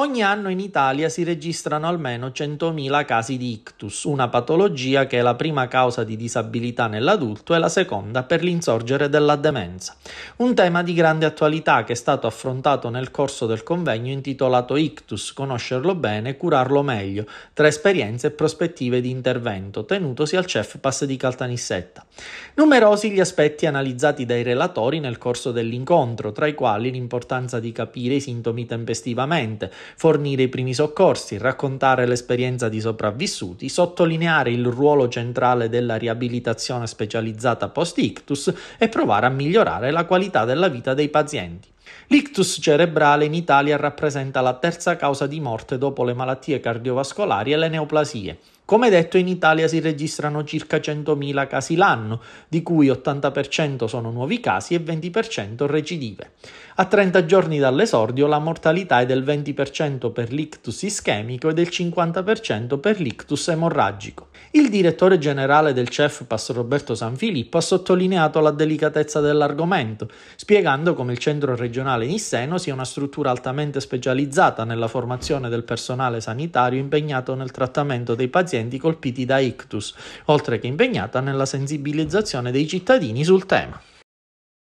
Ogni anno in Italia si registrano almeno 100.000 casi di ictus, una patologia che è la prima causa di disabilità nell'adulto e la seconda per l'insorgere della demenza. Un tema di grande attualità che è stato affrontato nel corso del convegno intitolato Ictus, conoscerlo bene, curarlo meglio, tra esperienze e prospettive di intervento, tenutosi al CEF Pass di Caltanissetta. Numerosi gli aspetti analizzati dai relatori nel corso dell'incontro, tra i quali l'importanza di capire i sintomi tempestivamente, fornire i primi soccorsi, raccontare l'esperienza di sopravvissuti, sottolineare il ruolo centrale della riabilitazione specializzata post-ictus e provare a migliorare la qualità della vita dei pazienti. L'ictus cerebrale in Italia rappresenta la terza causa di morte dopo le malattie cardiovascolari e le neoplasie. Come detto, in Italia si registrano circa 100.000 casi l'anno, di cui 80% sono nuovi casi e 20% recidive. A 30 giorni dall'esordio la mortalità è del 20% per l'ictus ischemico e del 50% per l'ictus emorragico. Il direttore generale del CEF, Pastor Roberto Sanfilippo, ha sottolineato la delicatezza dell'argomento, spiegando come il centro regionale Nisseno sia una struttura altamente specializzata nella formazione del personale sanitario impegnato nel trattamento dei pazienti colpiti da ictus, oltre che impegnata nella sensibilizzazione dei cittadini sul tema.